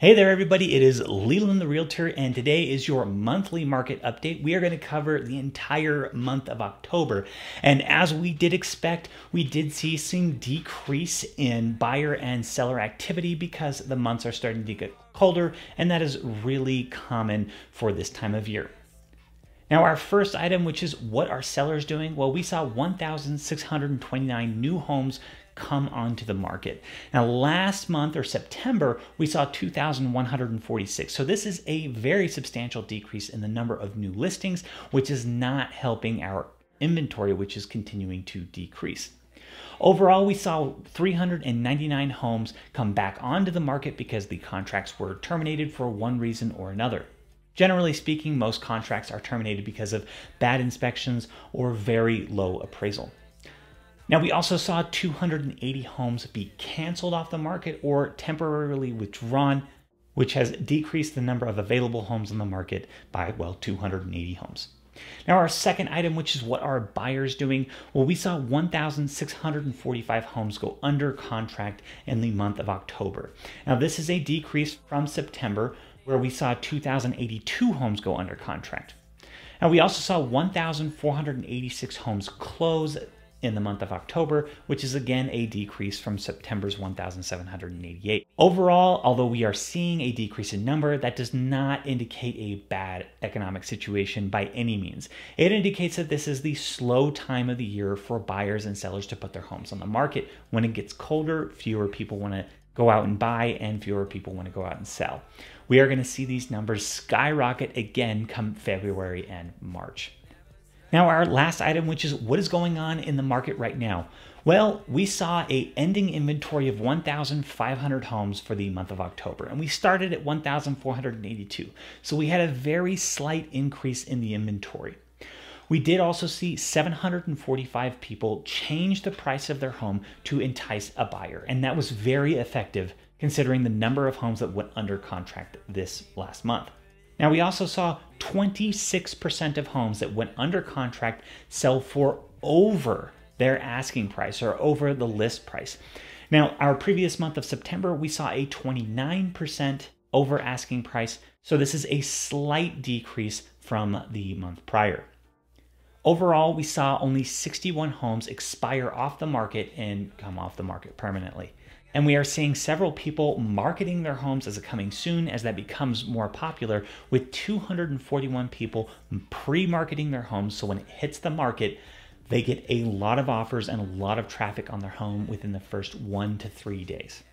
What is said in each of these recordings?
Hey there, everybody. It is Leland the Realtor, and today is your monthly market update. We are going to cover the entire month of October. And as we did expect, we did see some decrease in buyer and seller activity because the months are starting to get colder, and that is really common for this time of year. Now, our first item, which is what are sellers doing? Well, we saw 1,629 new homes come onto the market. Now, last month or September, we saw 2,146. So, this is a very substantial decrease in the number of new listings, which is not helping our inventory, which is continuing to decrease. Overall, we saw 399 homes come back onto the market because the contracts were terminated for one reason or another. Generally speaking, most contracts are terminated because of bad inspections or very low appraisal. Now, we also saw 280 homes be canceled off the market or temporarily withdrawn, which has decreased the number of available homes on the market by, well, 280 homes. Now, our second item, which is what are buyers doing? Well, we saw 1,645 homes go under contract in the month of October. Now, this is a decrease from September, where we saw 2,082 homes go under contract. And we also saw 1,486 homes close in the month of October, which is again a decrease from September's 1,788. Overall, although we are seeing a decrease in number, that does not indicate a bad economic situation by any means. It indicates that this is the slow time of the year for buyers and sellers to put their homes on the market. When it gets colder, fewer people want to go out and buy and fewer people want to go out and sell. We are going to see these numbers skyrocket again come February and March. Now our last item, which is what is going on in the market right now? Well, we saw a ending inventory of 1,500 homes for the month of October, and we started at 1,482. So we had a very slight increase in the inventory. We did also see 745 people change the price of their home to entice a buyer, and that was very effective considering the number of homes that went under contract this last month. Now, we also saw 26% of homes that went under contract sell for over their asking price or over the list price. Now, our previous month of September, we saw a 29% over asking price. So this is a slight decrease from the month prior. Overall, we saw only 61 homes expire off the market and come off the market permanently. And we are seeing several people marketing their homes as a coming soon as that becomes more popular, with 241 people pre marketing their homes. So when it hits the market, they get a lot of offers and a lot of traffic on their home within the first one to three days.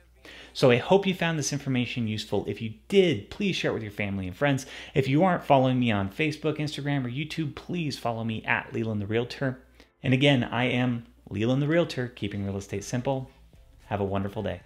So I hope you found this information useful. If you did, please share it with your family and friends. If you aren't following me on Facebook, Instagram, or YouTube, please follow me at Leland the Realtor. And again, I am Leland the Realtor, keeping real estate simple have a wonderful day.